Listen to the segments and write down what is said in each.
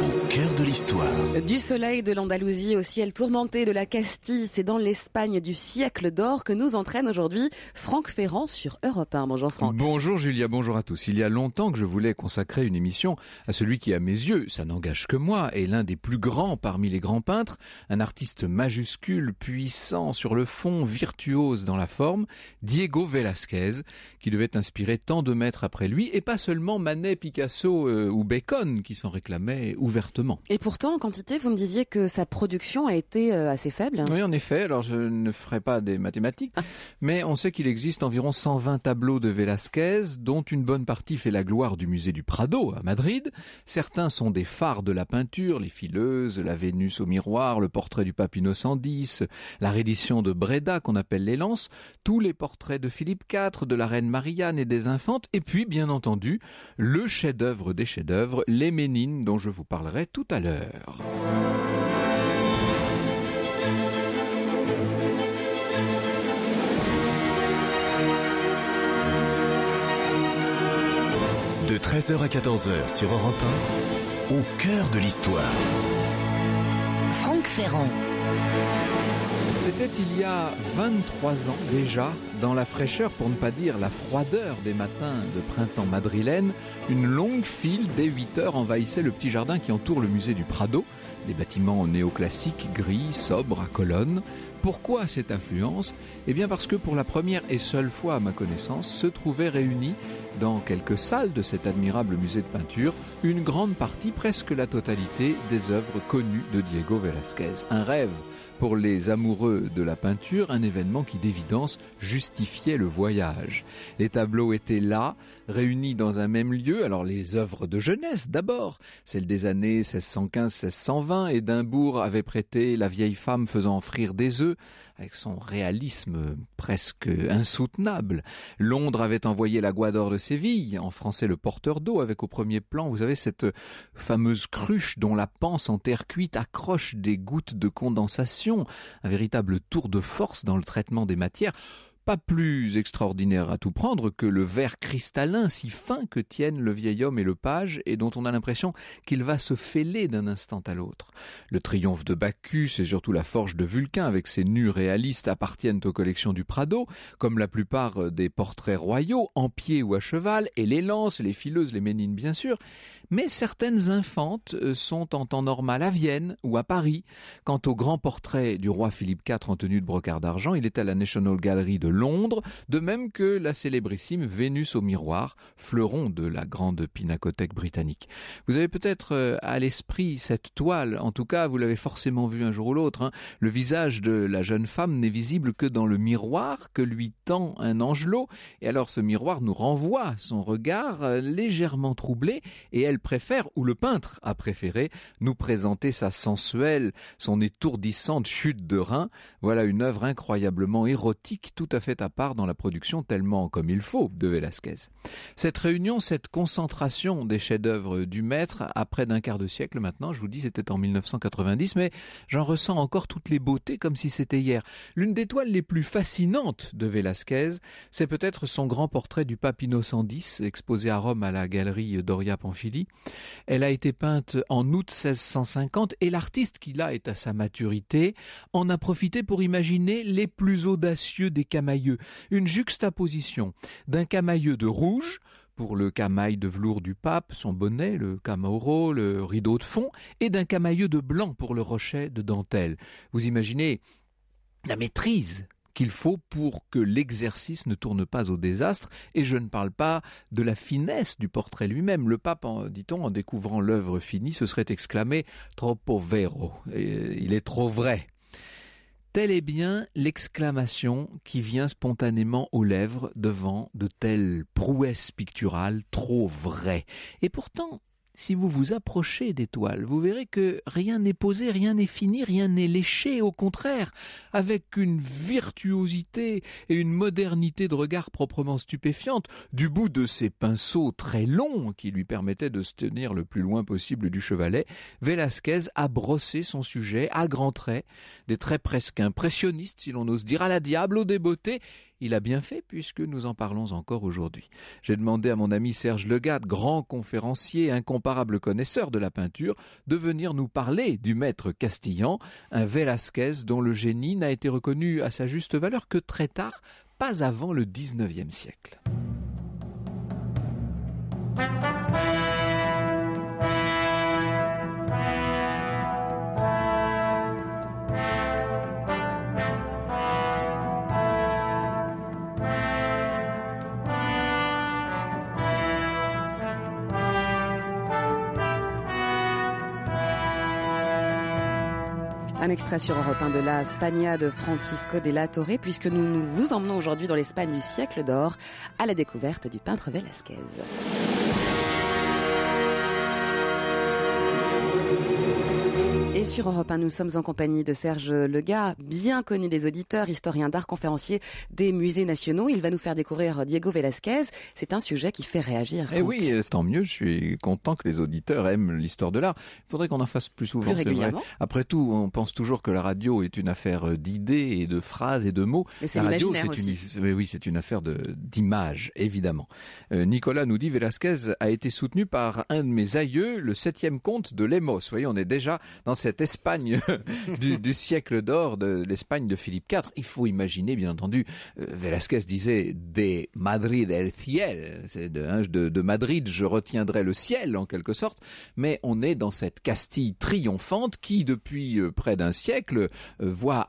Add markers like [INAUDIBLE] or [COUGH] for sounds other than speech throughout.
au cœur de l'histoire. Du soleil de l'Andalousie au ciel tourmenté de la Castille, c'est dans l'Espagne du siècle d'or que nous entraîne aujourd'hui Franck Ferrand sur Europe 1. Bonjour Franck. Bonjour Julia, bonjour à tous. Il y a longtemps que je voulais consacrer une émission à celui qui, à mes yeux, ça n'engage que moi, est l'un des plus grands parmi les grands peintres, un artiste majuscule, puissant sur le fond, virtuose dans la forme, Diego Velázquez, qui devait inspirer tant de maîtres après lui, et pas seulement Manet, Picasso euh, ou Bacon qui s'en réclamaient, ouvertement. Et pourtant, en quantité, vous me disiez que sa production a été euh, assez faible. Oui, en effet. Alors, je ne ferai pas des mathématiques, ah. mais on sait qu'il existe environ 120 tableaux de Velázquez, dont une bonne partie fait la gloire du musée du Prado à Madrid. Certains sont des phares de la peinture, les fileuses, la Vénus au miroir, le portrait du pape Innocent X, la reddition de Breda qu'on appelle les lances, tous les portraits de Philippe IV, de la reine Marianne et des infantes, et puis, bien entendu, le chef-d'œuvre des chefs-d'œuvre, les Ménines dont je vous parle parlerai tout à l'heure. De 13h à 14h sur Europe 1, au cœur de l'histoire. Franck Ferrand. C'était il y a 23 ans déjà, dans la fraîcheur, pour ne pas dire la froideur des matins de printemps madrilène, une longue file dès 8 heures envahissait le petit jardin qui entoure le musée du Prado, des bâtiments néoclassiques, gris, sobres, à colonnes. Pourquoi cette influence Eh bien parce que pour la première et seule fois à ma connaissance se trouvaient réunis dans quelques salles de cet admirable musée de peinture une grande partie, presque la totalité, des œuvres connues de Diego Velázquez. Un rêve pour les amoureux de la peinture, un événement qui d'évidence justifiait le voyage. Les tableaux étaient là, réunis dans un même lieu. Alors les œuvres de jeunesse d'abord, celles des années 1615-1620. Édimbourg avait prêté La vieille femme faisant frire des œufs avec son réalisme presque insoutenable. Londres avait envoyé la Guador de Séville, en français le porteur d'eau, avec au premier plan, vous savez, cette fameuse cruche dont la panse en terre cuite accroche des gouttes de condensation, un véritable tour de force dans le traitement des matières pas plus extraordinaire à tout prendre que le verre cristallin si fin que tiennent le vieil homme et le page et dont on a l'impression qu'il va se fêler d'un instant à l'autre. Le triomphe de Bacchus et surtout la forge de Vulcain avec ses nus réalistes appartiennent aux collections du Prado, comme la plupart des portraits royaux, en pied ou à cheval, et les lances, les fileuses, les ménines bien sûr, mais certaines infantes euh, sont en temps normal à Vienne ou à Paris. Quant au grand portrait du roi Philippe IV en tenue de brocart d'argent, il est à la National Gallery de Londres, de même que la célébrissime Vénus au miroir, fleuron de la grande pinacothèque britannique. Vous avez peut-être euh, à l'esprit cette toile, en tout cas vous l'avez forcément vue un jour ou l'autre. Hein. Le visage de la jeune femme n'est visible que dans le miroir que lui tend un angelot, et alors ce miroir nous renvoie son regard euh, légèrement troublé, et elle préfère, ou le peintre a préféré, nous présenter sa sensuelle, son étourdissante chute de rein. Voilà une œuvre incroyablement érotique, tout à fait à part dans la production tellement comme il faut de Velázquez. Cette réunion, cette concentration des chefs-d'œuvre du maître, après d'un quart de siècle maintenant, je vous dis c'était en 1990, mais j'en ressens encore toutes les beautés comme si c'était hier. L'une des toiles les plus fascinantes de Velázquez, c'est peut-être son grand portrait du pape Innocent X, exposé à Rome à la galerie Doria Pamphili. Elle a été peinte en août 1650 et l'artiste qui là est à sa maturité en a profité pour imaginer les plus audacieux des camarades une juxtaposition d'un camailleux de rouge, pour le camail de velours du pape, son bonnet, le camauro, le rideau de fond, et d'un camailleux de blanc pour le rocher de dentelle. Vous imaginez la maîtrise qu'il faut pour que l'exercice ne tourne pas au désastre. Et je ne parle pas de la finesse du portrait lui-même. Le pape, dit-on, en découvrant l'œuvre finie, se serait exclamé Troppo vero. Euh, il est trop vrai. Telle est bien l'exclamation qui vient spontanément aux lèvres devant de telles prouesses picturales trop vraies. Et pourtant, si vous vous approchez d'étoiles, vous verrez que rien n'est posé, rien n'est fini, rien n'est léché, au contraire, avec une virtuosité et une modernité de regard proprement stupéfiante, du bout de ses pinceaux très longs qui lui permettaient de se tenir le plus loin possible du chevalet, Velasquez a brossé son sujet à grands traits, des traits presque impressionnistes si l'on ose dire, à la diable, aux débeauté, il a bien fait puisque nous en parlons encore aujourd'hui. J'ai demandé à mon ami Serge Legat, grand conférencier, incomparable connaisseur de la peinture, de venir nous parler du maître castillan, un Velázquez dont le génie n'a été reconnu à sa juste valeur que très tard, pas avant le 19e siècle. Un extrait sur Europe de la Spagna de Francisco de la Torre, puisque nous, nous vous emmenons aujourd'hui dans l'Espagne du siècle d'or, à la découverte du peintre Velázquez. sur Europe 1, nous sommes en compagnie de Serge Lega, bien connu des auditeurs, historien d'art, conférencier des musées nationaux. Il va nous faire découvrir Diego Velasquez. C'est un sujet qui fait réagir. Et eh oui, euh, tant mieux. Je suis content que les auditeurs aiment l'histoire de l'art. Il faudrait qu'on en fasse plus souvent, Après tout, on pense toujours que la radio est une affaire euh, d'idées et de phrases et de mots. Mais la radio, c'est une, oui, c'est une affaire d'image, évidemment. Euh, Nicolas nous dit Velasquez a été soutenu par un de mes aïeux, le septième comte de Lemos. voyez, on est déjà dans cette cette Espagne [LAUGHS] du, siècle d'or, de l'Espagne de Philippe IV, il faut imaginer, bien entendu, euh, Velázquez disait de Madrid el ciel, c'est hein, de, de Madrid, je retiendrai le ciel en quelque sorte, mais on est dans cette Castille triomphante qui, depuis euh, près d'un siècle, euh, voit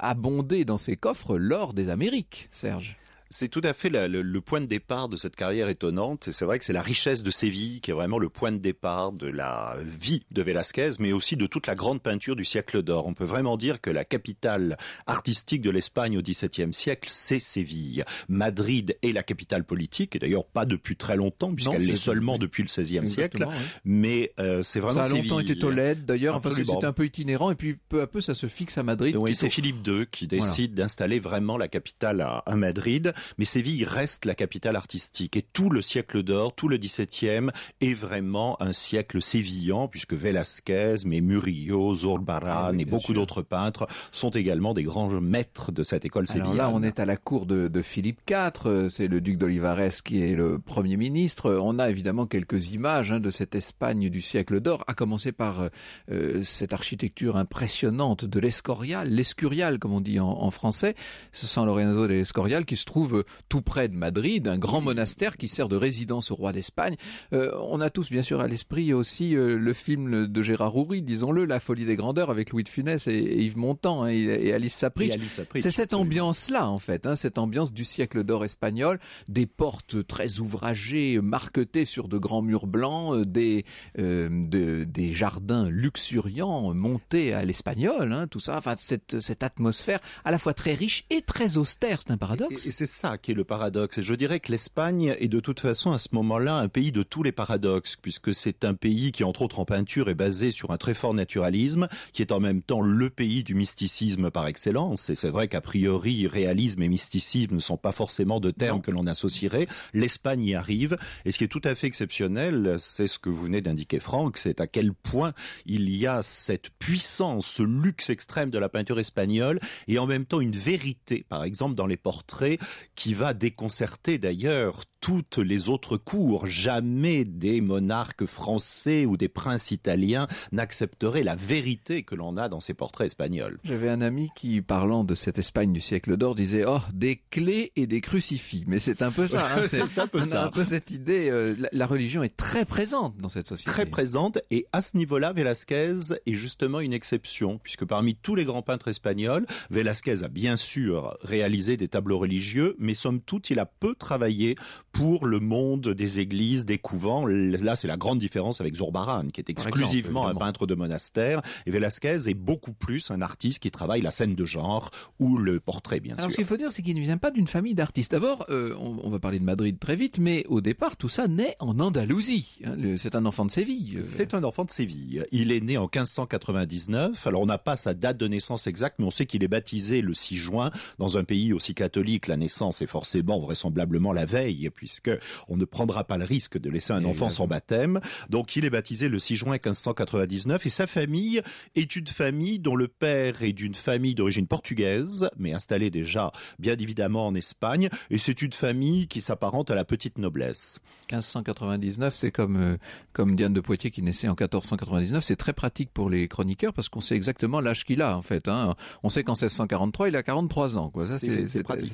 abonder dans ses coffres l'or des Amériques, Serge. C'est tout à fait le, point de départ de cette carrière étonnante. c'est vrai que c'est la richesse de Séville qui est vraiment le point de départ de la vie de Velázquez, mais aussi de toute la grande peinture du siècle d'or. On peut vraiment dire que la capitale artistique de l'Espagne au XVIIe siècle, c'est Séville. Madrid est la capitale politique, et d'ailleurs pas depuis très longtemps, puisqu'elle l'est seulement depuis le XVIe siècle. Mais euh, c'est vraiment Ça a longtemps été Tolède, d'ailleurs. parce que c'était un peu itinérant, et puis peu à peu, ça se fixe à Madrid. c'est Philippe II qui décide d'installer vraiment la capitale à Madrid mais Séville reste la capitale artistique. Et tout le siècle d'or, tout le XVIIe, est vraiment un siècle sévillan, puisque Velázquez, mais Murillo, Zurbarán ah et beaucoup d'autres peintres sont également des grands maîtres de cette école sévillane. Alors là, on est à la cour de, de Philippe IV, c'est le duc d'Olivares qui est le premier ministre. On a évidemment quelques images hein, de cette Espagne du siècle d'or, à commencer par euh, cette architecture impressionnante de l'Escorial, l'Escurial comme on dit en, français, ce sont Lorenzo de l'Escorial qui se trouve euh, tout près de Madrid, un grand monastère qui sert de résidence au roi d'Espagne. Euh, on a tous bien sûr à l'esprit aussi euh, le film de Gérard Houry, disons-le, La folie des grandeurs avec Louis de Funès et, Yves Montand hein, et, Alice Sapritch. C'est cette ambiance-là en fait, hein, cette ambiance du siècle d'or espagnol, des portes très ouvragées, marquetées sur de grands murs blancs, des, des jardins luxuriants montés à l'espagnol, hein, tout ça, enfin cette, cette atmosphère à la fois très riche et très austère, c'est un paradoxe ça qui est le paradoxe. Et je dirais que l'Espagne est de toute façon à ce moment-là un pays de tous les paradoxes, puisque c'est un pays qui, entre autres en peinture, est basé sur un très fort naturalisme, qui est en même temps le pays du mysticisme par excellence. Et c'est vrai qu'a priori, réalisme et mysticisme ne sont pas forcément de termes que l'on associerait. L'Espagne y arrive. Et ce qui est tout à fait exceptionnel, c'est ce que vous venez d'indiquer, Franck, c'est à quel point il y a cette puissance, ce luxe extrême de la peinture espagnole, et en même temps une vérité, par exemple, dans les portraits qui va déconcerter d'ailleurs toutes les autres cours. Jamais des monarques français ou des princes italiens n'accepteraient la vérité que l'on a dans ces portraits espagnols. J'avais un ami qui, parlant de cette Espagne du siècle d'or, disait Oh, des clés et des crucifix. Mais c'est un peu ça. Hein. c'est [LAUGHS] un peu cette idée. Euh, la, la, religion est très présente dans cette société. Très présente. Et à ce niveau-là, Velázquez est justement une exception, puisque parmi tous les grands peintres espagnols, Velázquez a bien sûr réalisé des tableaux religieux, mais somme toute, il a peu travaillé pour le monde des églises, des couvents. Là, c'est la grande différence avec Zurbaran, qui est exclusivement un peintre de monastère, et Velázquez est beaucoup plus un artiste qui travaille la scène de genre ou le portrait, bien sûr. Alors, ce qu'il faut dire, c'est qu'il ne vient pas d'une famille d'artistes. D'abord, euh, on, va parler de Madrid très vite, mais au départ, tout ça naît en Andalousie. Hein, c'est un enfant de Séville. Euh. C'est un enfant de Séville. Il est né en 1599. Alors, on n'a pas sa date de naissance exacte, mais on sait qu'il est baptisé le 6 juin dans un pays aussi catholique. La naissance est forcément, vraisemblablement, la veille puisque on ne prendra pas le risque de laisser un enfant sans baptême. Donc il est baptisé le 6 juin 1599 et sa famille est une famille dont le père est d'une famille d'origine portugaise, mais installée déjà bien évidemment en Espagne, et c'est une famille qui s'apparente à la petite noblesse. 1599, c'est comme euh, comme Diane de Poitiers qui naissait en 1499, c'est très pratique pour les chroniqueurs parce qu'on sait exactement l'âge qu'il a en fait. Hein. On sait qu'en 1643, il a 43 ans. c'est assez pratique.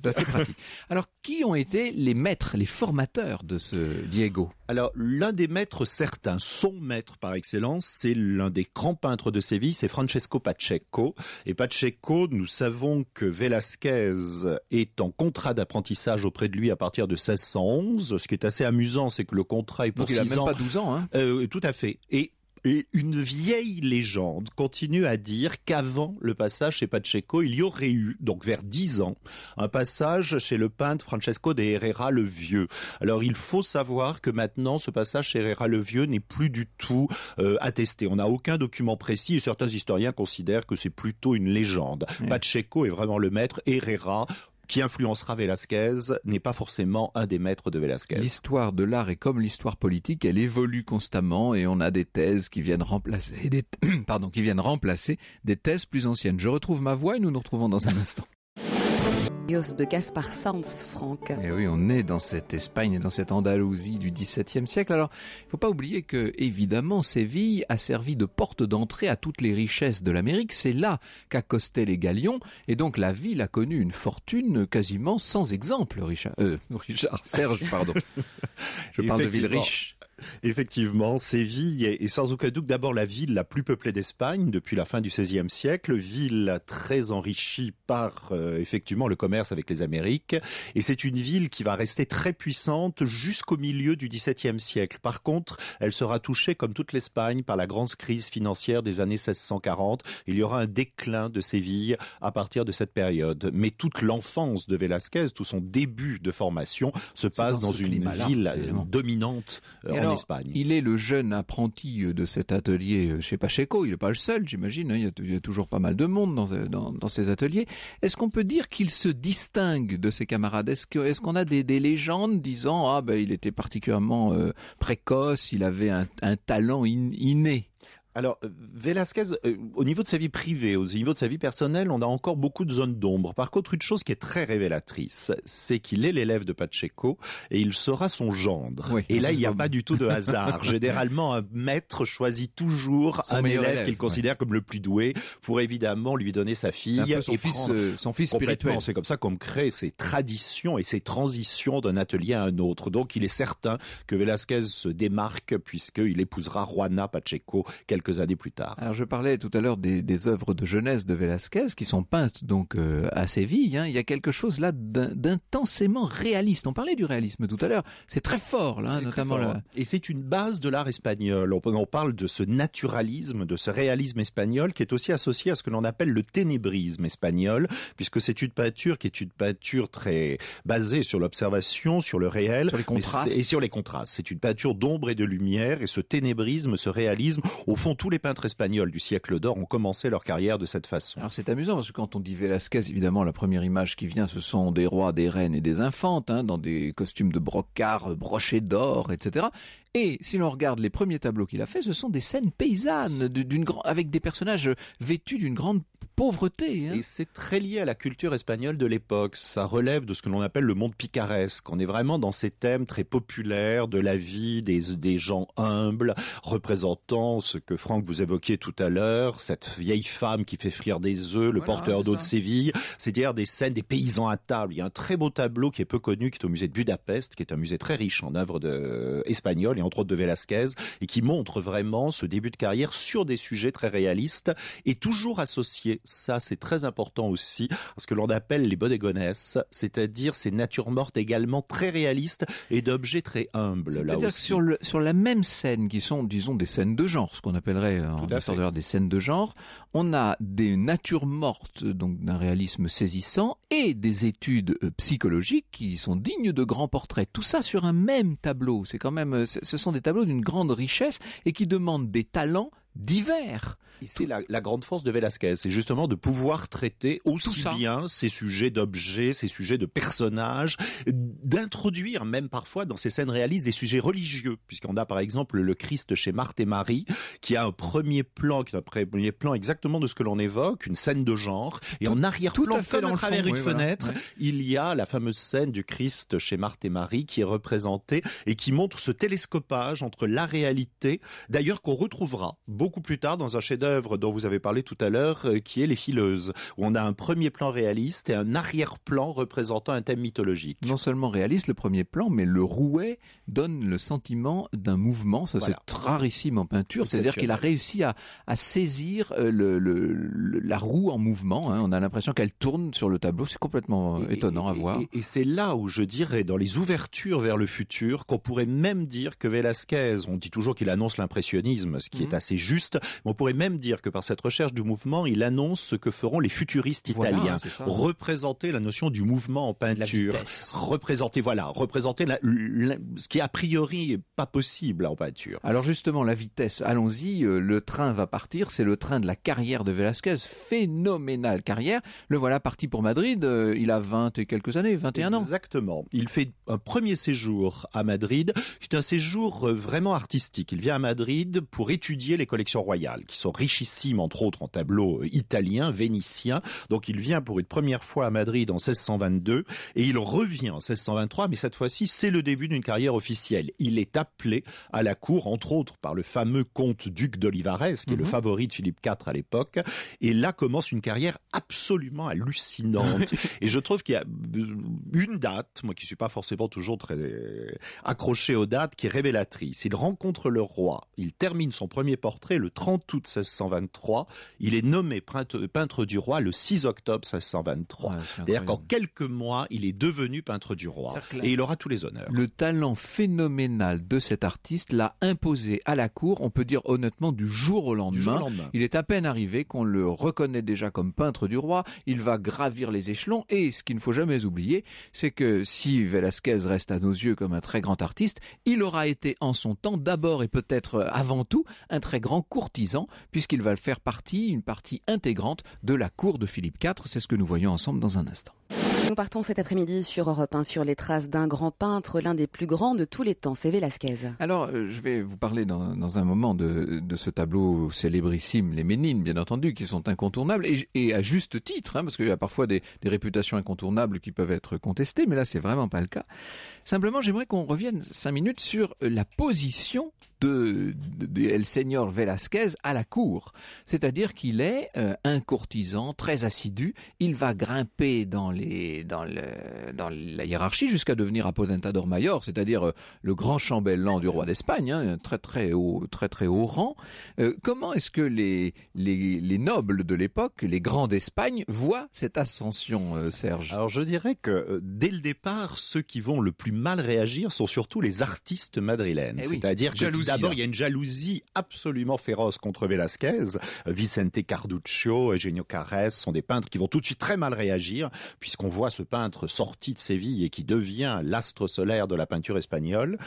Alors qui ont été les maîtres, les formateur de ce Diego Alors, l'un des maîtres certains, son maître par excellence, c'est l'un des grands peintres de Séville, c'est Francesco Pacheco. Et Pacheco, nous savons que Velázquez est en contrat d'apprentissage auprès de lui à partir de 1611. Ce qui est assez amusant, c'est que le contrat est pour Donc, ans. même pas 12 ans. Hein euh, tout à fait. Et une vieille légende continue à dire qu'avant le passage chez Pacheco, il y aurait eu, donc vers 10 ans, un passage chez le peintre Francesco de Herrera le Vieux. Alors il faut savoir que maintenant, ce passage chez Herrera le Vieux n'est plus du tout euh, attesté. On n'a aucun document précis et certains historiens considèrent que c'est plutôt une légende. Pacheco est vraiment le maître, Herrera qui influencera Velázquez n'est pas forcément un des maîtres de Velázquez. L'histoire de l'art est comme l'histoire politique, elle évolue constamment et on a des thèses qui viennent remplacer des, [COUGHS] pardon, qui viennent remplacer des thèses plus anciennes. Je retrouve ma voix et nous nous retrouvons dans un instant de Caspar Sanz, Franck. Et eh oui, on est dans cette Espagne, et dans cette Andalousie du XVIIe siècle. Alors, il ne faut pas oublier que, évidemment, Séville a servi de porte d'entrée à toutes les richesses de l'Amérique. C'est là qu'accostaient les galions. Et donc, la ville a connu une fortune quasiment sans exemple, Richard. Euh, [LAUGHS] Richard, Serge, pardon. [LAUGHS] Je parle de ville riche. Effectivement, Séville est sans aucun doute d'abord la ville la plus peuplée d'Espagne depuis la fin du XVIe siècle, ville très enrichie par euh, effectivement le commerce avec les Amériques, et c'est une ville qui va rester très puissante jusqu'au milieu du XVIIe siècle. Par contre, elle sera touchée comme toute l'Espagne par la grande crise financière des années 1640. Il y aura un déclin de Séville à partir de cette période. Mais toute l'enfance de Velázquez, tout son début de formation, se passe dans, une ville euh, dominante. Euh, il est le jeune apprenti euh, de cet atelier euh, chez Pacheco. Il n'est pas le seul, j'imagine. Hein. Il, y a toujours pas mal de monde euh, dans, ces ateliers. Est-ce qu'on peut dire qu'il se distingue de ses camarades Est-ce qu'on a des, légendes disant ah ben il était particulièrement précoce, il avait un, talent inné alors, euh, Velasquez, euh, au niveau de sa vie privée, au niveau de sa vie personnelle, on a encore beaucoup de zones d'ombre. Par contre, une chose qui est très révélatrice, c'est qu'il est l'élève de Pacheco et il sera son gendre. et là, il n'y a pas du tout de hasard. [LAUGHS] Généralement, un maître choisit toujours un élève, qu'il considère comme le plus doué pour évidemment lui donner sa fille. Euh, son, fils, son fils spirituel. C'est comme ça qu'on crée ces traditions et ces transitions d'un atelier à un autre. Donc, il est certain que Velasquez se démarque puisqu'il épousera Juana Pacheco années plus tard. Alors je parlais tout à l'heure des, œuvres de jeunesse de Velázquez qui sont peintes donc euh, à Séville. Hein. Il y a quelque chose là d'intensément réaliste. On parlait du réalisme tout à l'heure. C'est très fort là, hein, notamment Et c'est une base de l'art espagnol. On, parle de ce naturalisme, de ce réalisme espagnol qui est aussi associé à ce que l'on appelle le ténébrisme espagnol, puisque c'est une peinture qui est une peinture très basée sur l'observation, sur le réel, sur les contrastes. et sur les contrastes. C'est une peinture d'ombre et de lumière, et ce ténébrisme, ce réalisme, au fond tous les peintres espagnols du siècle d'or ont commencé leur carrière de cette façon. Alors c'est amusant parce que quand on dit Velázquez, évidemment la première image qui vient, ce sont des rois, des reines et des infantes, hein, dans des costumes de brocart brochés d'or, etc. Et si l'on regarde les premiers tableaux qu'il a fait, ce sont des scènes paysannes d'une avec des personnages vêtus d'une grande pauvreté. Hein. Et c'est très lié à la culture espagnole de l'époque. Ça relève de ce que l'on appelle le monde picaresque. On est vraiment dans ces thèmes très populaires de la vie des, gens humbles, représentant ce que Franck vous évoquiez tout à l'heure, cette vieille femme qui fait frire des œufs, le porteur d'eau de Séville, c'est-à-dire des scènes des paysans à table. Il y a un très beau tableau qui est peu connu, qui est au musée de Budapest, qui est un musée très riche en œuvres espagnoles et entre autres de Velasquez, et qui montre vraiment ce début de carrière sur des sujets très réalistes et toujours associés. Ça, c'est très important aussi, à ce que l'on appelle les bodegones, c'est-à-dire ces natures mortes également très réalistes et d'objets très humbles. C'est-à-dire sur, sur la même scène, qui sont, disons, des scènes de genre, ce qu'on appellerait euh, en histoire de l'art des scènes de genre, on a des natures mortes, donc d'un réalisme saisissant, et des études euh, psychologiques qui sont dignes de grands portraits. Tout ça sur un même tableau. C'est quand même, euh, ce sont des tableaux d'une grande richesse et qui demandent des talents divers. C'est la, grande force de Velasquez, c'est justement de pouvoir traiter aussi bien ces sujets d'objets, ces sujets de personnages, d'introduire même parfois dans ces scènes réalistes des sujets religieux, puisqu'on a par exemple le Christ chez Marthe et Marie, qui a un premier plan, qui est un premier plan exactement de ce que l'on évoque, une scène de genre, et en arrière-plan, comme à travers une fenêtre, il y a la fameuse scène du Christ chez Marthe et Marie qui est représentée et qui montre ce télescopage entre la réalité, d'ailleurs qu'on retrouvera beaucoup beaucoup plus tard dans un chef-d'œuvre dont vous avez parlé tout à l'heure, euh, qui est Les Fileuses, où on a un premier plan réaliste et un arrière-plan représentant un thème mythologique. Non seulement réaliste le premier plan, mais le rouet donne le sentiment d'un mouvement. Ça c'est rarissime en peinture, c'est-à-dire qu'il a réussi à, saisir euh, le, la roue en mouvement. Hein. On a l'impression qu'elle tourne sur le tableau. C'est complètement euh, étonnant à voir. Et, c'est là où je dirais, dans les ouvertures vers le futur, qu'on pourrait même dire que Velázquez, on dit toujours qu'il annonce l'impressionnisme, ce qui mhm. est assez juste on pourrait même dire que par cette recherche du mouvement, il annonce ce que feront les futuristes italiens. représenter la notion du mouvement en peinture. Représenter, voilà, représenter la, ce qui a priori est pas possible en peinture. Alors justement, la vitesse, allons-y, euh, le train va partir, c'est le train de la carrière de Velasquez, phénoménale carrière. Le voilà parti pour Madrid, euh, il a 20 et quelques années, 21 ans. Exactement. Il fait un premier séjour à Madrid, c'est un séjour euh, vraiment artistique. Il vient à Madrid pour étudier les collections royales, qui sont richissimes, entre autres, en tableaux euh, italiens, vénitiens. Donc il vient pour une première fois à Madrid en 1622, et il revient en 1623, mais cette fois-ci, c'est le début d'une carrière officielle. Il est appelé à la cour, entre autres, par le fameux comte duc d'Olivares, qui est le mhm. favori de Philippe IV à l'époque, et là commence une carrière absolument hallucinante. [LAUGHS] et je trouve qu'il y a euh, une date, moi qui suis pas forcément toujours très euh, accroché aux dates, qui est révélatrice. Il rencontre le roi, il termine son premier portrait le 30 août 1623. Il est nommé peintre du roi le 6 octobre 1623. C'est-à-dire qu'en quelques mois, il est devenu peintre du roi et il aura tous les honneurs. Le talent phénoménal de cet artiste l'a imposé à la cour, on peut dire honnêtement du jour au lendemain. Jour au lendemain. Il est à peine arrivé qu'on le reconnaît déjà comme peintre du roi, il va gravir les échelons et ce qu'il ne faut jamais oublier, c'est que si Velasquez reste à nos yeux comme un très grand artiste, il aura été en son temps d'abord et peut-être avant tout un très grand en courtisan, puisqu'il va faire partie, une partie intégrante de la cour de Philippe IV. C'est ce que nous voyons ensemble dans un instant. Nous partons cet après-midi sur Europe 1 sur les traces d'un grand peintre, l'un des plus grands de tous les temps, c'est Velasquez. Alors, euh, je vais vous parler dans, un moment de, ce tableau célébrissime, les Ménines, bien entendu, qui sont incontournables et, à juste titre, hein, parce qu'il y a parfois des, réputations incontournables qui peuvent être contestées, mais là, c'est vraiment pas le cas. Simplement, j'aimerais qu'on revienne cinq minutes sur la position de, El Señor Velasquez à la cour, c'est-à-dire qu'il est, euh, un courtisan très assidu. Il va grimper dans les dans, le, dans la hiérarchie jusqu'à devenir aposentador mayor, c'est-à-dire euh, le grand chambellan du roi d'Espagne, hein, très très haut, très très haut rang. Euh, comment est-ce que les, les, nobles de l'époque, les grands d'Espagne, voient cette ascension, euh, Serge Alors je dirais que dès le départ, ceux qui vont le plus mal réagir sont surtout les artistes madrilènes. Eh c'est-à-dire que d'abord il y a une jalousie absolument féroce contre Velázquez, Vicente Carduccio, Eugenio Carres sont des peintres qui vont tout de suite très mal réagir puisqu'on voit ce peintre sorti de Séville et qui devient l'astre solaire de la peinture espagnole.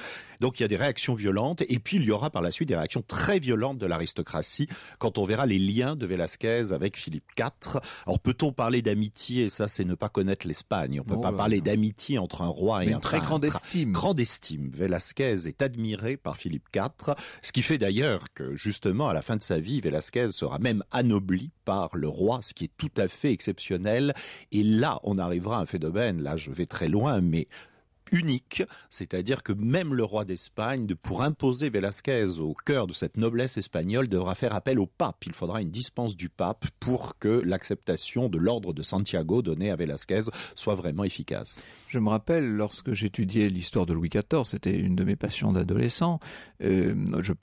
Donc il y a des réactions violentes et puis il y aura par la suite des réactions très violentes de l'aristocratie quand on verra les liens de Velázquez avec Philippe IV. Alors peut-on parler d'amitié et Ça c'est ne pas connaître l'Espagne. On ne peut oh, pas parler d'amitié entre un roi et un très grande estime. Grande estime. Velázquez est admiré par Philippe IV, ce qui fait d'ailleurs que justement à la fin de sa vie, Velázquez sera même anobli par le roi, ce qui est tout à fait exceptionnel. Et là, on arrive découvra un phénomène, là je vais très loin, mais unique, c'est-à-dire que même le roi d'Espagne, pour imposer Velázquez au cœur de cette noblesse espagnole, devra faire appel au pape. Il faudra une dispense du pape pour que l'acceptation de l'ordre de Santiago donné à Velázquez soit vraiment efficace je me rappelle, lorsque j'étudiais l'histoire de Louis XIV, c'était une de mes passions d'adolescent, euh, je,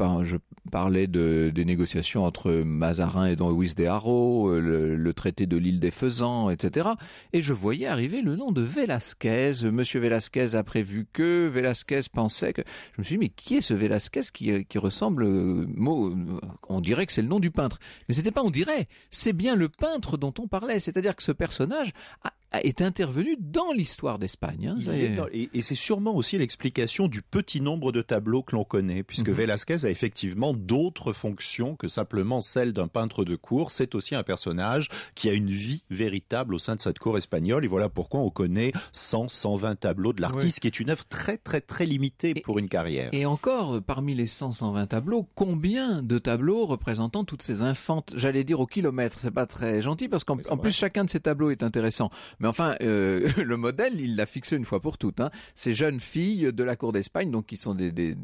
parlais des négociations entre Mazarin et Don Luis de Haro, euh, le, traité de l'île des Faisans, etc. Et je voyais arriver le nom de Velasquez. Monsieur Velasquez a prévu que, Velasquez pensait que... Je me suis dit, mais qui est ce Velasquez qui, euh, qui ressemble... Mot, on dirait que c'est le nom du peintre. Mais c'était pas on dirait, c'est bien le peintre dont on parlait. C'est-à-dire que ce personnage a est intervenu dans l'histoire d'Espagne. Hein, et, c'est sûrement aussi l'explication du petit nombre de tableaux que l'on connaît, puisque mhm. Velázquez a effectivement d'autres fonctions que simplement celle d'un peintre de cour. C'est aussi un personnage qui a une vie véritable au sein de cette cour espagnole. Et voilà pourquoi on connaît 100, 120 tableaux de l'artiste, qui est une œuvre très, très, très limitée pour une carrière. Et encore, parmi les 100, 120 tableaux, combien de tableaux représentant toutes ces infantes, j'allais dire au kilomètre, c'est pas très gentil, parce qu'en plus, chacun de ces tableaux est intéressant enfin, euh, [LAUGHS] le modèle, il l'a fixé une fois pour toutes. Hein. Ces jeunes filles de la cour d'Espagne, donc qui sont des, des,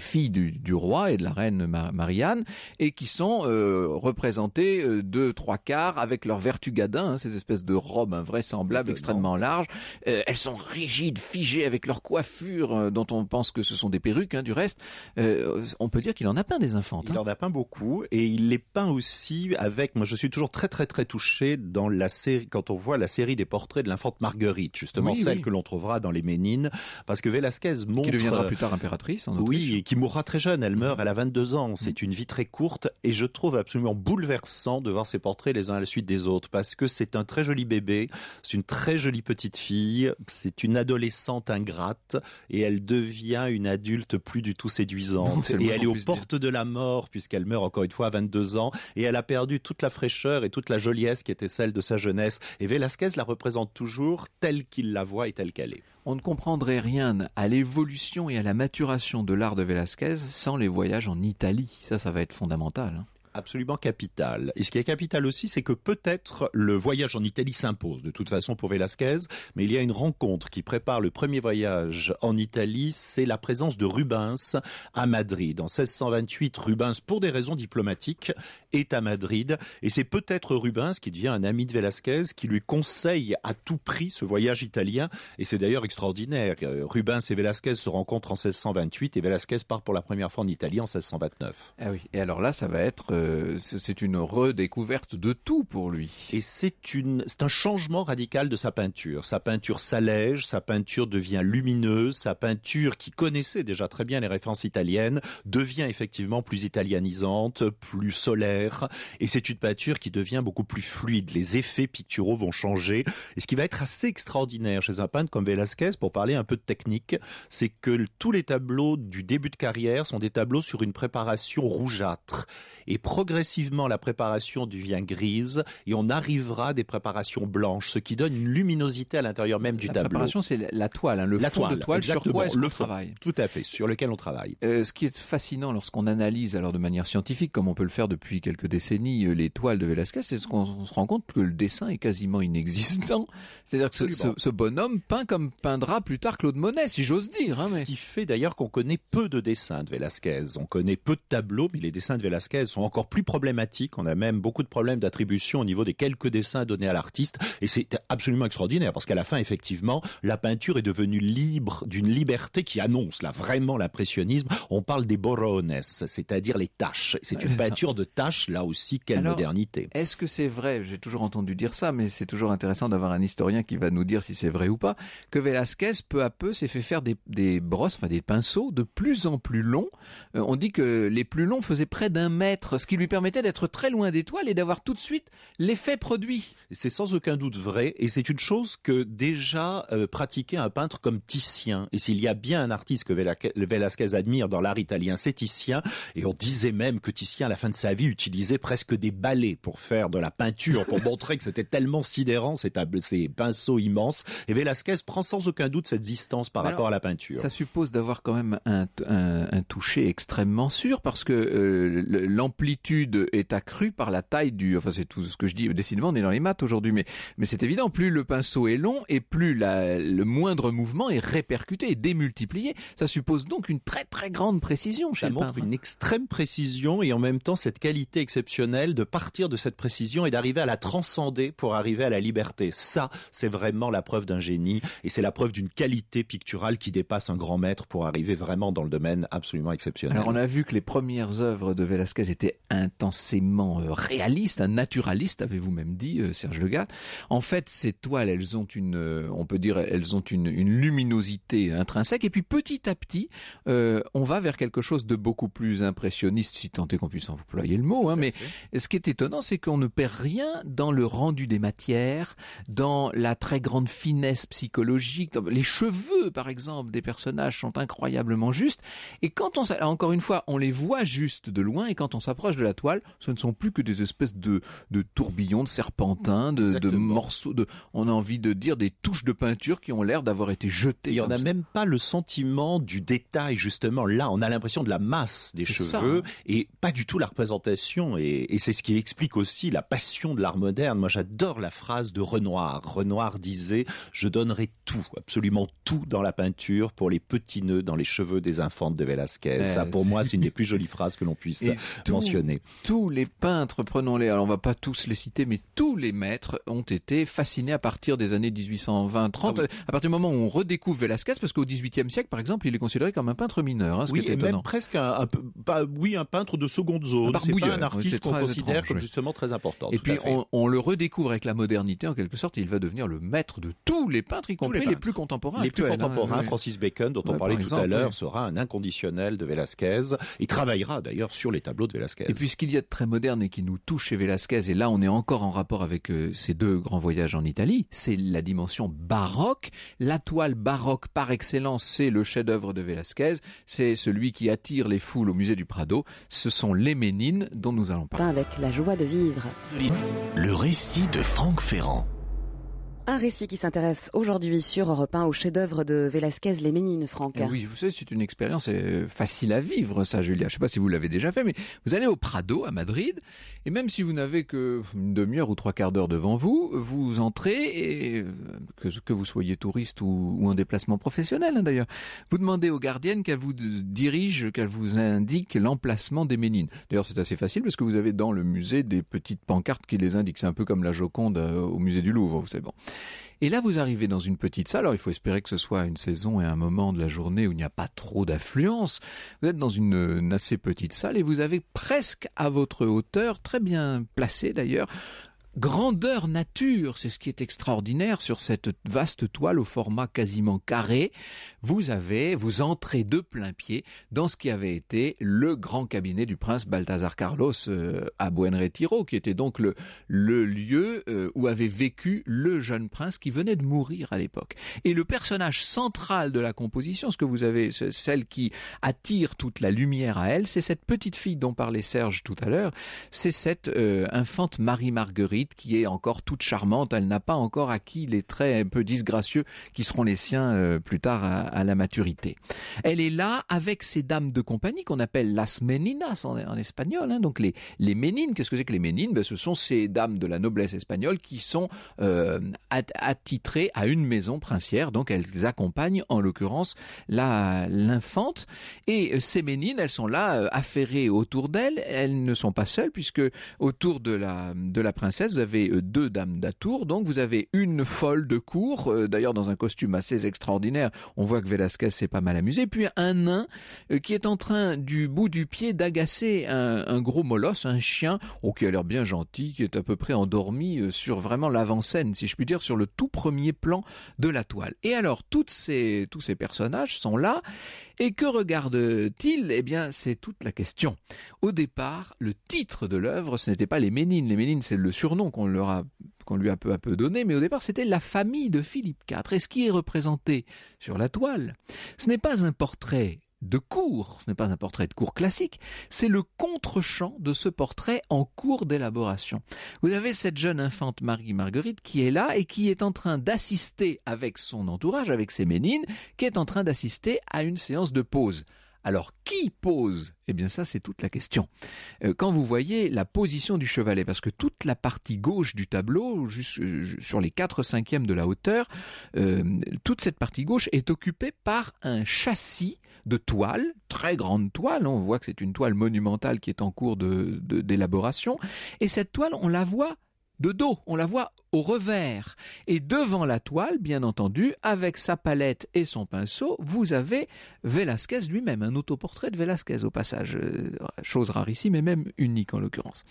filles du, roi et de la reine Marianne, et qui sont euh, représentées euh, deux, trois quarts avec leur vertu gadin, hein, ces espèces de robes invraisemblables, extrêmement larges. elles sont rigides, figées, avec leur coiffure, dont on pense que ce sont des perruques, hein, du reste. on peut dire qu'il en a peint des infantes. Il en a peint beaucoup, et il les peint aussi avec... Moi, je suis toujours très, très, très touché dans la série... Quand on voit la série des portraits de l'infante Marguerite, justement celle que l'on trouvera dans les Ménines, parce que Velasquez montre... Qui deviendra euh, plus tard impératrice en Oui, et qui mourra très jeune, elle meurt, mhm. elle a 22 ans, mhm. c'est une vie très courte, et je trouve absolument bouleversant de voir ces portraits les uns à la suite des autres, parce que c'est un très joli bébé, c'est une très jolie petite fille, c'est une adolescente ingrate, et elle devient une adulte plus du tout séduisante, et elle est aux portes de la mort, puisqu'elle meurt encore une fois à 22 ans, et elle a perdu toute la fraîcheur et toute la joliesse qui était celle de sa jeunesse. Et Velázquez la représente toujours telle qu'il la voit et telle qu'elle est. On ne comprendrait rien à l'évolution et à la maturation de l'art de Velázquez sans les voyages en Italie. Ça, ça va être fondamental. Hein absolument capital. Et ce qui est capital aussi, c'est que peut-être le voyage en Italie s'impose de toute façon pour Velázquez. mais il y a une rencontre qui prépare le premier voyage en Italie, c'est la présence de Rubens à Madrid. En 1628, Rubens, pour des raisons diplomatiques, est à Madrid, et c'est peut-être Rubens qui devient un ami de Velázquez, qui lui conseille à tout prix ce voyage italien, et c'est d'ailleurs extraordinaire. Euh, Rubens et Velasquez se rencontrent en 1628, et Velázquez part pour la première fois en Italie en 1629. Ah oui, et alors là, ça va être euh, euh, c'est une redécouverte de tout pour lui. Et c'est un changement radical de sa peinture. Sa peinture s'allège, sa peinture devient lumineuse, sa peinture qui connaissait déjà très bien les références italiennes devient effectivement plus italianisante, plus solaire. Et c'est une peinture qui devient beaucoup plus fluide. Les effets picturaux vont changer. Et ce qui va être assez extraordinaire chez un peintre comme Velázquez, pour parler un peu de technique, c'est que tous les tableaux du début de carrière sont des tableaux sur une préparation rougeâtre et progressivement la préparation du grise et on arrivera à des préparations blanches, ce qui donne une luminosité à l'intérieur même du tableau. La préparation, c'est la toile, hein, le fond de toile sur quoi est Tout à fait, sur lequel on travaille. Euh, ce qui est fascinant lorsqu'on analyse alors de manière scientifique, comme on peut le faire depuis quelques décennies, euh, les toiles de Velázquez, c'est ce qu'on se rend compte que le dessin est quasiment inexistant. [LAUGHS] C'est-à-dire que ce, bonhomme peint comme peindra plus tard Claude Monet, si j'ose dire. Hein, ce qui fait d'ailleurs qu'on connaît peu de dessins de Velázquez. On connaît peu de tableaux, mais les dessins de Velázquez sont encore plus problématique. On a même beaucoup de problèmes d'attribution au niveau des quelques dessins donnés à l'artiste. Et c'est absolument extraordinaire parce qu'à la fin, effectivement, la peinture est devenue libre d'une liberté qui annonce là vraiment l'impressionnisme. On parle des borones, c'est-à-dire les tâches. C'est une peinture de tâches, là aussi, quelle modernité. Est-ce que c'est vrai J'ai toujours entendu dire ça, mais c'est toujours intéressant d'avoir un historien qui va nous dire si c'est vrai ou pas, que Velázquez, peu à peu, s'est fait faire des, brosses, enfin des pinceaux de plus en plus longs. Euh, on dit que les plus longs faisaient près d'un mètre, ce qui lui permettait d'être très loin des toiles et d'avoir tout de suite l'effet produit. C'est sans aucun doute vrai, et c'est une chose que déjà euh, pratiquait un peintre comme Titien. Et s'il y a bien un artiste que Velasquez admire dans l'art italien, c'est Titien. Et on disait même que Titien, à la fin de sa vie, utilisait presque des balais pour faire de la peinture, pour [LAUGHS] montrer que c'était tellement sidérant ces, pinceaux immenses. Et Velasquez prend sans aucun doute cette distance par rapport à la peinture. Ça suppose d'avoir quand même un, toucher extrêmement sûr, parce que euh, l'amplitude est accrue par la taille du, enfin c'est tout ce que je dis, décidément on est dans les maths aujourd'hui, mais, mais c'est évident, plus le pinceau est long et plus le moindre mouvement est répercuté et démultiplié. Ça suppose donc une très très grande précision chez Ça montre une extrême précision et en même temps cette qualité exceptionnelle de partir de cette précision et d'arriver à la transcender pour arriver à la liberté. Ça, c'est vraiment la preuve d'un génie et c'est la preuve d'une qualité picturale qui dépasse un grand maître pour arriver vraiment dans le domaine absolument exceptionnel. Alors on a vu que les premières œuvres de Velázquez étaient intensément euh, réaliste, un naturaliste, avez-vous même dit, euh, Serge Legat. En fait, ces toiles, elles ont une, euh, on peut dire, elles ont une, luminosité intrinsèque. Et puis petit à petit, on va vers quelque chose de beaucoup plus impressionniste, si tant est qu'on puisse employer le mot. Hein. mais ce qui est étonnant, c'est qu'on ne perd rien dans le rendu des matières, dans la très grande finesse psychologique. Les cheveux, par exemple, des personnages sont incroyablement justes. Et quand on, encore une fois, on les voit juste de loin, et quand on s'approche de la toile, ce ne sont plus que des espèces de, de tourbillons, de serpentins, de, de, morceaux, de, on a envie de dire des touches de peinture qui ont l'air d'avoir été jetées. Et en a même pas le sentiment du détail, justement. Là, on a l'impression de la masse des cheveux hein. et pas du tout la représentation. Et, c'est ce qui explique aussi la passion de l'art moderne. Moi, j'adore la phrase de Renoir. Renoir disait, je donnerai tout, absolument tout dans la peinture pour les petits nœuds dans les cheveux des infantes de Velázquez. ça, eh, pour moi, c'est une des [LAUGHS] plus jolies phrases que l'on puisse mentionner. Tous les peintres, prenons-les, alors on va pas tous les citer, mais tous les maîtres ont été fascinés à partir des années 1820, 30, ah à partir du moment où on redécouvre Velázquez, parce qu'au XVIIIe siècle, par exemple, il est considéré comme un peintre mineur, hein, ce qui est étonnant. Même presque un, oui, un peintre de seconde zone. C'est pas un artiste qu'on considère comme justement très important. Et puis on, le redécouvre avec la modernité, en quelque sorte, il va devenir le maître de tous les peintres, y compris les, plus contemporains. Les plus hein, contemporains, Francis Bacon, dont on parlait tout à l'heure, sera un inconditionnel de Velázquez. Il travaillera d'ailleurs sur les tableaux de Velázquez. Puisqu'il y a de très moderne et qui nous touche chez Velasquez, et là on est encore en rapport avec euh, ces deux grands voyages en Italie, c'est la dimension baroque. La toile baroque par excellence, c'est le chef-d'œuvre de Velasquez, c'est celui qui attire les foules au musée du Prado. Ce sont les Ménines dont nous allons parler. Avec la joie de vivre. Le récit de Franck Ferrand. Un récit qui s'intéresse aujourd'hui sur Europe 1 au chef-d'œuvre de Velázquez, Les Ménines, Franck. oui, vous savez, c'est une expérience euh, facile à vivre, ça, Julia. Je ne sais pas si vous l'avez déjà fait, mais vous allez au Prado à Madrid, et même si vous n'avez que une demi-heure ou trois quarts d'heure devant vous, vous entrez, et que, que vous soyez touriste ou, en déplacement professionnel hein, d'ailleurs, vous demandez aux gardiennes qu'elles vous dirigent, qu'elles vous indiquent l'emplacement des Ménines. D'ailleurs, c'est assez facile parce que vous avez dans le musée des petites pancartes qui les indiquent. C'est un peu comme la Joconde euh, au musée du Louvre, vous savez. Et là, vous arrivez dans une petite salle. Alors, il faut espérer que ce soit une saison et un moment de la journée où il n'y a pas trop d'affluence. Vous êtes dans une, une assez petite salle et vous avez presque à votre hauteur, très bien placé d'ailleurs, grandeur nature. C'est ce qui est extraordinaire sur cette vaste toile au format quasiment carré. Vous avez, vous entrez de plein pied dans ce qui avait été le grand cabinet du prince Balthazar Carlos euh, à Buen Retiro, qui était donc le, le lieu euh, où avait vécu le jeune prince qui venait de mourir à l'époque. Et le personnage central de la composition, ce que vous avez, celle qui attire toute la lumière à elle, c'est cette petite fille dont parlait Serge tout à l'heure, c'est cette euh, infante Marie-Marguerite qui est encore toute charmante. Elle n'a pas encore acquis les traits un peu disgracieux qui seront les siens euh, plus tard à, la maturité. Elle est là avec ces dames de compagnie qu'on appelle las meninas en, espagnol. Hein. donc les, les ménines, qu'est-ce que c'est que les ménines ben, Ce sont ces dames de la noblesse espagnole qui sont euh, attitrées à une maison princière. Donc elles accompagnent en l'occurrence la l'infante. Et euh, ces ménines, elles sont là affairées autour d'elles. Elles ne sont pas seules puisque autour de la, de la princesse, vous avez euh, deux dames d'atour, donc vous avez une folle de cour, euh, d'ailleurs dans un costume assez extraordinaire, on voit que Velasquez s'est pas mal amusé, puis un nain euh, qui est en train du bout du pied d'agacer un, gros molosse, un chien, oh, qui a l'air bien gentil, qui est à peu près endormi sur vraiment l'avant-scène, si je puis dire, sur le tout premier plan de la toile. Et alors, toutes ces, tous ces personnages sont là, et que regardent-ils Eh bien, c'est toute la question. Au départ, le titre de l'œuvre, ce n'était pas les Ménines, les Ménines c'est le surnom, qu'on lui a peu à peu donné, mais au départ c'était la famille de Philippe IV. Et ce qui est représenté sur la toile, ce n'est pas un portrait de cour, ce n'est pas un portrait de cour classique, c'est le contre-champ de ce portrait en cours d'élaboration. Vous avez cette jeune infante Marie-Marguerite qui est là et qui est en train d'assister avec son entourage, avec ses ménines, qui est en train d'assister à une séance de pause. Alors qui pose Eh bien ça c'est toute la question. Euh, quand vous voyez la position du chevalet, parce que toute la partie gauche du tableau, euh, sur les 4 cinquièmes de la hauteur, euh, toute cette partie gauche est occupée par un châssis de toile, très grande toile, on voit que c'est une toile monumentale qui est en cours d'élaboration, de, d'élaboration. et cette toile on la voit de dos, on la voit au revers. Et devant la toile, bien entendu, avec sa palette et son pinceau, vous avez Velázquez lui-même, un autoportrait de Velázquez au passage, euh, chose rare ici, mais même unique en l'occurrence.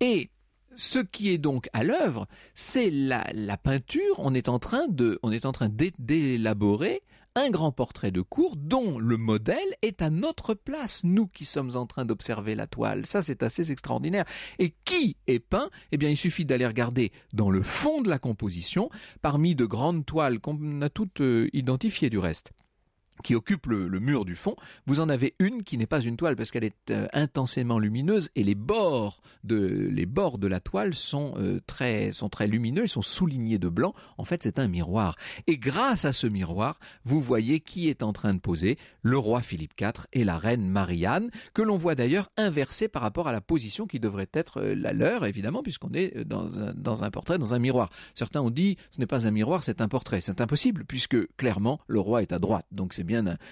Et ce qui est donc à l'œuvre, c'est la, la, peinture, on est en train de, on est en train d'élaborer un grand portrait de cour dont le modèle est à notre place, nous qui sommes en train d'observer la toile. Ça, c'est assez extraordinaire. Et qui est peint Eh bien, il suffit d'aller regarder dans le fond de la composition, parmi de grandes toiles qu'on a toutes euh, identifiées du reste qui occupe le, mur du fond, vous en avez une qui n'est pas une toile parce qu'elle est euh, intensément lumineuse et les bords de les bords de la toile sont euh, très sont très lumineux, ils sont soulignés de blanc. En fait, c'est un miroir et grâce à ce miroir, vous voyez qui est en train de poser le roi Philippe IV et la reine Marianne que l'on voit d'ailleurs inversée par rapport à la position qui devrait être euh, la leur évidemment puisqu'on est dans un, dans un portrait dans un miroir. Certains ont dit ce n'est pas un miroir, c'est un portrait. C'est impossible puisque clairement le roi est à droite. Donc c'est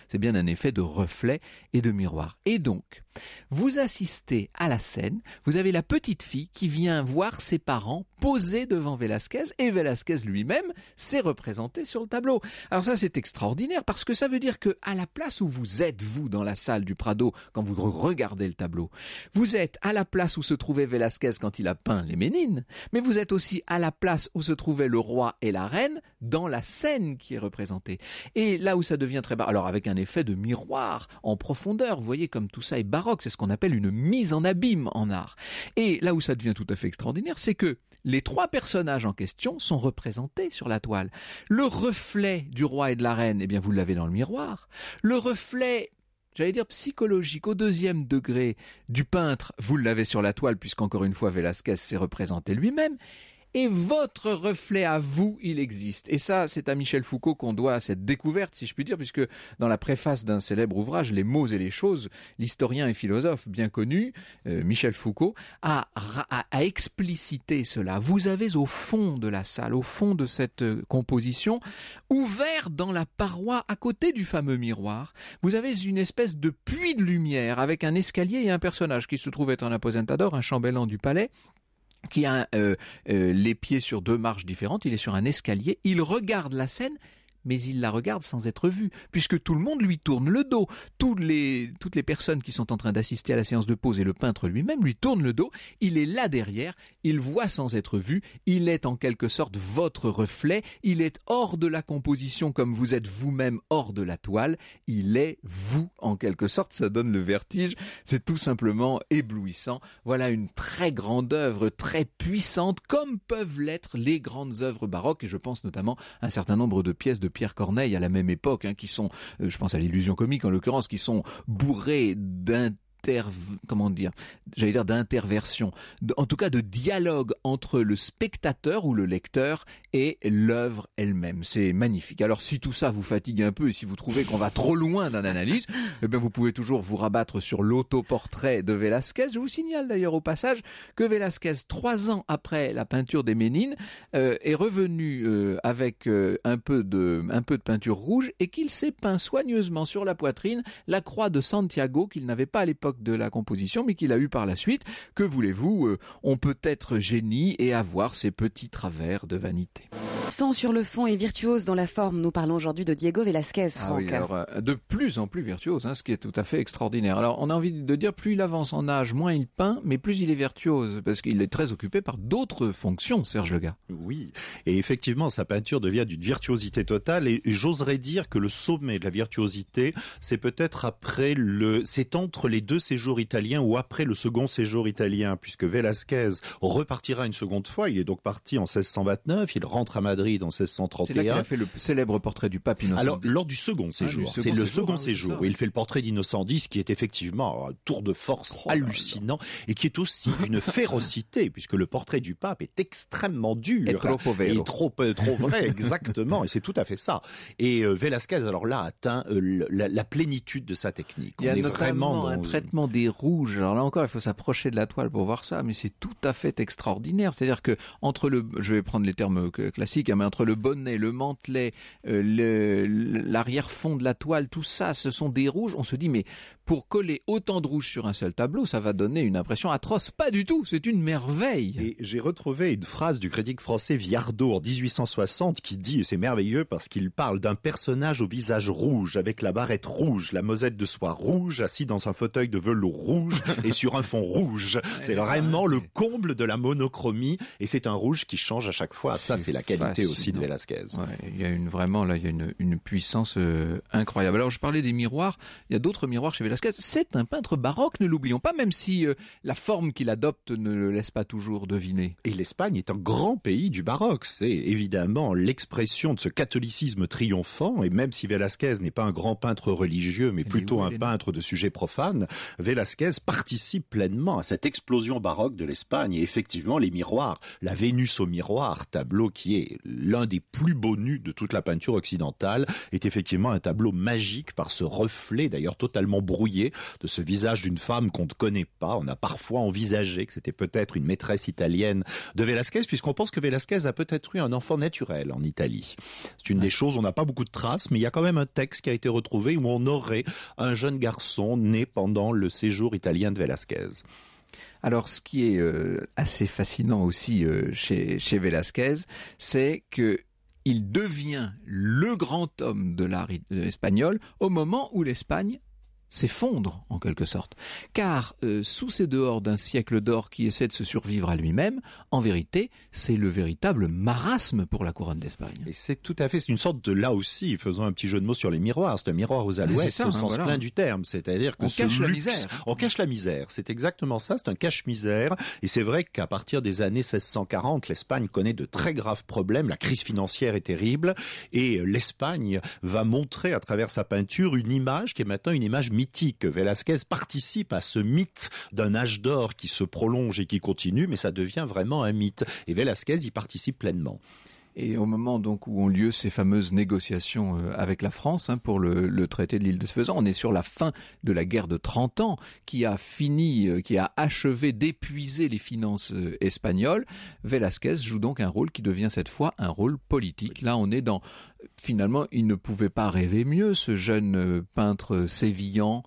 c'est bien un effet de reflet et de miroir. Et donc, vous assistez à la scène, vous avez la petite fille qui vient voir ses parents poser devant Velázquez, et Velázquez lui-même s'est représenté sur le tableau. Alors ça, c'est extraordinaire, parce que ça veut dire que à la place où vous êtes, vous, dans la salle du Prado, quand vous regardez le tableau, vous êtes à la place où se trouvait Velázquez quand il a peint les Ménines, mais vous êtes aussi à la place où se trouvaient le roi et la reine dans la scène qui est représentée. Et là où ça devient très alors avec un effet de miroir en profondeur. Vous voyez comme tout ça est baroque, c'est ce qu'on appelle une mise en abîme en art. Et là où ça devient tout à fait extraordinaire, c'est que les trois personnages en question sont représentés sur la toile. Le reflet du roi et de la reine, eh bien vous l'avez dans le miroir. Le reflet j'allais dire psychologique au deuxième degré du peintre, vous l'avez sur la toile puisqu'encore une fois Velázquez s'est représenté lui-même, et votre reflet à vous, il existe. Et ça, c'est à Michel Foucault qu'on doit cette découverte, si je puis dire, puisque dans la préface d'un célèbre ouvrage, Les mots et les choses, l'historien et philosophe bien connu, euh, Michel Foucault, a, explicité cela. Vous avez au fond de la salle, au fond de cette euh, composition, ouvert dans la paroi à côté du fameux miroir, vous avez une espèce de puits de lumière avec un escalier et un personnage qui se trouve être un aposentador, un chambellan du palais, qui a euh, euh, les pieds sur deux marches différentes, il est sur un escalier, il regarde la scène mais il la regarde sans être vu, puisque tout le monde lui tourne le dos. Toutes les, toutes les personnes qui sont en train d'assister à la séance de pause et le peintre lui-même lui tourne le dos. Il est là derrière, il voit sans être vu, il est en quelque sorte votre reflet, il est hors de la composition comme vous êtes vous-même hors de la toile, il est vous en quelque sorte, ça donne le vertige, c'est tout simplement éblouissant. Voilà une très grande œuvre, très puissante, comme peuvent l'être les grandes œuvres baroques, et je pense notamment à un certain nombre de pièces de Pierre Corneille à la même époque, hein, qui sont, euh, je pense à l'illusion comique en l'occurrence, qui sont bourrés d'un comment dire, j'allais dire d'interversion, en tout cas de dialogue entre le spectateur ou le lecteur et l'œuvre elle-même. C'est magnifique. Alors si tout ça vous fatigue un peu et si vous trouvez qu'on va trop loin dans l'analyse, [LAUGHS] eh bien vous pouvez toujours vous rabattre sur l'autoportrait de Velázquez. Je vous signale d'ailleurs au passage que Velázquez, trois ans après la peinture des Ménines, euh, est revenu euh, avec euh, un peu de un peu de peinture rouge et qu'il s'est peint soigneusement sur la poitrine la croix de Santiago qu'il n'avait pas à l'époque de la composition, mais qu'il a eu par la suite. Que voulez-vous euh, On peut être génie et avoir ses petits travers de vanité. Sans sur le fond et virtuose dans la forme, nous parlons aujourd'hui de Diego Velasquez, ah Franck. alors, euh, de plus en plus virtuose, hein, ce qui est tout à fait extraordinaire. Alors on a envie de dire, plus il avance en âge, moins il peint, mais plus il est virtuose, parce qu'il est très occupé par d'autres fonctions, Serge Lega. Oui, et effectivement, sa peinture devient d'une virtuosité totale, et j'oserais dire que le sommet de la virtuosité, c'est peut-être après le... c'est entre les deux séjours italiens ou après le second séjour italien, puisque Velasquez repartira une seconde fois, il est donc parti en 1629, il rentre à Madrid, dans C'est a fait le célèbre portrait du pape Innocent Alors, lors du second ah, séjour, c'est le second ah séjour, il fait le portrait d'Innocent X, qui est effectivement un tour de force hallucinant, et qui est aussi une [LAUGHS] férocité, puisque le portrait du pape est extrêmement dur. Et trop Et trop, euh, trop vrai, [LAUGHS] exactement, et c'est tout à fait ça. Et euh, Velázquez, Velasquez, alors là, atteint euh, la, plénitude de sa technique. Il y a notamment vraiment un traitement des rouges. Alors là encore, il faut s'approcher de la toile pour voir ça, mais c'est tout à fait extraordinaire. C'est-à-dire que entre le, je vais prendre les termes classiques, Hein, mais entre le bonnet, le mantelet, euh, l'arrière-fond de la toile, tout ça, ce sont des rouges. On se dit, mais pour coller autant de rouges sur un seul tableau, ça va donner une impression atroce. Pas du tout, c'est une merveille. Et j'ai retrouvé une phrase du critique français Viardot en 1860 qui dit, et c'est merveilleux parce qu'il parle d'un personnage au visage rouge, avec la barrette rouge, la mosette de soie rouge, assis dans un fauteuil de velours rouge [LAUGHS] et sur un fond rouge. C'est vraiment le comble de la monochromie et c'est un rouge qui change à chaque fois. Ça, c'est la qualité aussi de Velázquez. il y a une vraiment là, il une, puissance euh, incroyable. Alors je parlais des miroirs, il y a d'autres miroirs chez Velázquez. C'est un peintre baroque, ne l'oublions pas, même si euh, la forme qu'il adopte ne le laisse pas toujours deviner. Et l'Espagne est un grand pays du baroque. C'est évidemment l'expression de ce catholicisme triomphant. Et même si Velázquez n'est pas un grand peintre religieux, mais plutôt un peintre de sujets profanes, Velázquez participe pleinement à cette explosion baroque de l'Espagne. Et effectivement, les miroirs, la Vénus au miroir, tableau qui est l'un des plus beaux nus de toute la peinture occidentale, est effectivement un tableau magique par ce reflet, d'ailleurs totalement brouillé, de ce visage d'une femme qu'on ne connaît pas. On a parfois envisagé que c'était peut-être une maîtresse italienne de Velázquez, puisqu'on pense que Velázquez a peut-être eu un enfant naturel en Italie. C'est une des choses, on n'a pas beaucoup de traces, mais il y a quand même un texte qui a été retrouvé où on aurait un jeune garçon né pendant le séjour italien de Velázquez. Alors, ce qui est euh, assez fascinant aussi euh, chez, chez Velázquez, c'est que il devient le grand homme de l'art espagnol au moment où l'Espagne s'effondre en quelque sorte. Car euh, sous ces dehors d'un siècle d'or qui essaie de se survivre à lui-même, en vérité, c'est le véritable marasme pour la couronne d'Espagne. Et c'est tout à fait, c'est une sorte de là aussi, faisons un petit jeu de mots sur les miroirs, c'est un miroir aux ah, alouettes ça, au hein, sens plein du terme, c'est-à-dire qu'on cache la misère. On cache la misère, c'est exactement ça, c'est un cache-misère. Et c'est vrai qu'à partir des années 1640, l'Espagne connaît de très graves problèmes, la crise financière est terrible, et euh, l'Espagne va montrer à travers sa peinture une image qui est maintenant une image mythique mythique. Velázquez participe à ce mythe d'un âge d'or qui se prolonge et qui continue, mais ça devient vraiment un mythe. Et Velázquez y participe pleinement. Et au moment donc où ont lieu ces fameuses négociations euh, avec la France hein, pour le, traité de l'île de Sfezan, on est sur la fin de la guerre de 30 ans qui a fini, euh, qui a achevé d'épuiser les finances euh, espagnoles. Velázquez joue donc un rôle qui devient cette fois un rôle politique. Là, on est dans finalement, il ne pouvait pas rêver mieux, ce jeune peintre sévillant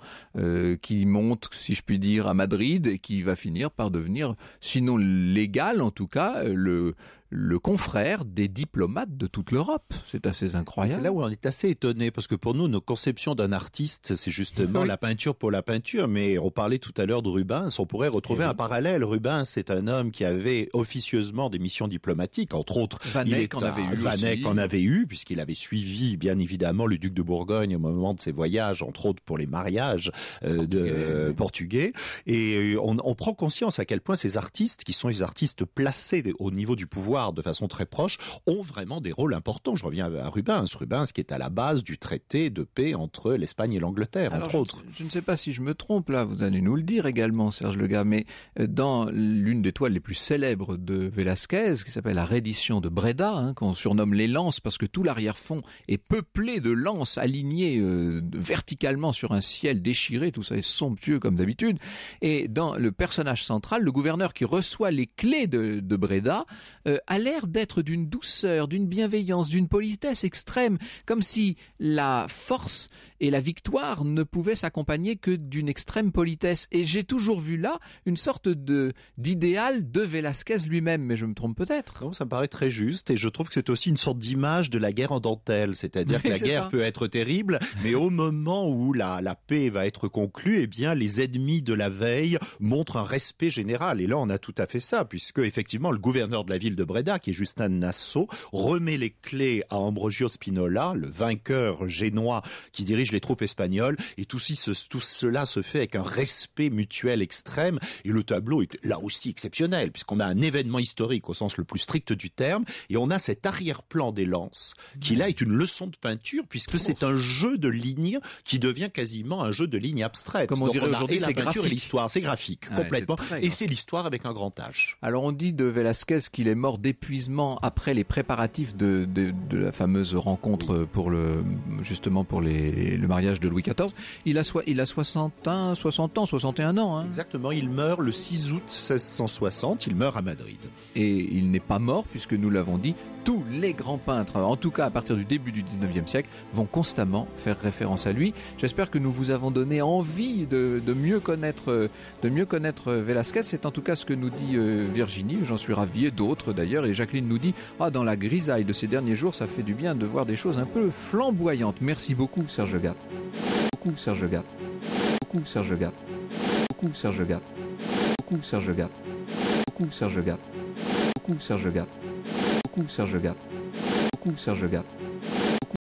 qui monte, si je puis dire, à Madrid et qui va finir par devenir, sinon légal en tout cas, le, le confrère des diplomates de toute l'Europe. C'est assez incroyable. C'est là où on est assez étonné, parce que pour nous, nos conceptions d'un artiste, c'est justement la peinture pour la peinture, mais on parlait tout à l'heure de Rubens, on pourrait retrouver eh un parallèle. Rubens, c'est un homme qui avait officieusement des missions diplomatiques, entre autres. Vanek en avait eu. en avait eu, puisqu'il avait suivi, bien évidemment, le duc de Bourgogne au moment de ses voyages, entre autres pour les mariages euh, De, portugais. Et on, on prend conscience à quel point ces artistes, qui sont les artistes placés au niveau du pouvoir, de façon très proche, ont vraiment des rôles importants. Je reviens à Rubens, Rubens qui est à la base du traité de paix entre l'Espagne et l'Angleterre, entre autres. Je ne sais pas si je me trompe là, vous allez nous le dire également, Serge Lega, mais euh, dans l'une des toiles les plus célèbres de Velázquez, qui s'appelle La reddition de Breda, hein, qu'on surnomme les lances parce que tout l'arrière-fond est peuplé de lances alignées euh, verticalement sur un ciel déchiré, tout ça est somptueux comme d'habitude. Et dans le personnage central, le gouverneur qui reçoit les clés de, Breda, euh, a l'air d'être d'une douceur, d'une bienveillance, d'une politesse extrême, comme si la force et la victoire ne pouvait s'accompagner que d'une extrême politesse. Et j'ai toujours vu là une sorte de d'idéal de Velasquez lui-même, mais je me trompe peut-être. ça me paraît très juste, et je trouve que c'est aussi une sorte d'image de la guerre en dentelle, c'est-à-dire [LAUGHS] que la guerre peut être terrible, mais au moment où la, paix va être conclue, eh bien les ennemis de la veille montrent un respect général. Et là, on a tout à fait ça, puisque effectivement, le gouverneur de la ville de Breda, qui est Justin Nassau, remet les clés à Ambrogio Spinola, le vainqueur génois qui dirige les troupes espagnoles. Et tout, ce, tout cela se fait avec un respect mutuel extrême. Et le tableau est là aussi exceptionnel, puisqu'on a un événement historique au sens le plus strict du terme. Et on a cet arrière-plan des lances, qui là est une leçon de peinture, puisque c'est un jeu de lignes qui devient quasiment un jeu de lignes abstraites. Comme on dirait aujourd'hui, c'est graphique. l'histoire, c'est graphique, complètement. et c'est l'histoire avec un grand H. Alors on dit de Velasquez qu'il est mort d'épuisement après les préparatifs de, de, la fameuse rencontre pour le, justement pour les, le mariage de Louis XIV. Il a, il a 61, 60 ans, 61 ans. Hein. Exactement, il meurt le 6 août 1660, il meurt à Madrid. Et il n'est pas mort, puisque nous l'avons dit, tous les grands peintres, en tout cas à partir du début du 19e siècle, vont constamment faire référence à lui. J'espère que nous vous avons donné envie de, mieux connaître, de mieux connaître euh, Velasquez. C'est en tout cas ce que nous dit euh, Virginie, j'en suis ravi, d'autres d'ailleurs. Et Jacqueline nous dit, ah, dans la grisaille de ces derniers jours, ça fait du bien de voir des choses un peu flamboyantes. Merci beaucoup, Serge Gall. Gatt. Beaucoup Serge Gatt. Beaucoup Serge Gatt. Beaucoup Serge Gatt. Beaucoup Serge Gatt. Beaucoup Serge Gatt. Beaucoup Serge Gatt. Beaucoup Serge Gatt. Beaucoup Serge Gatt.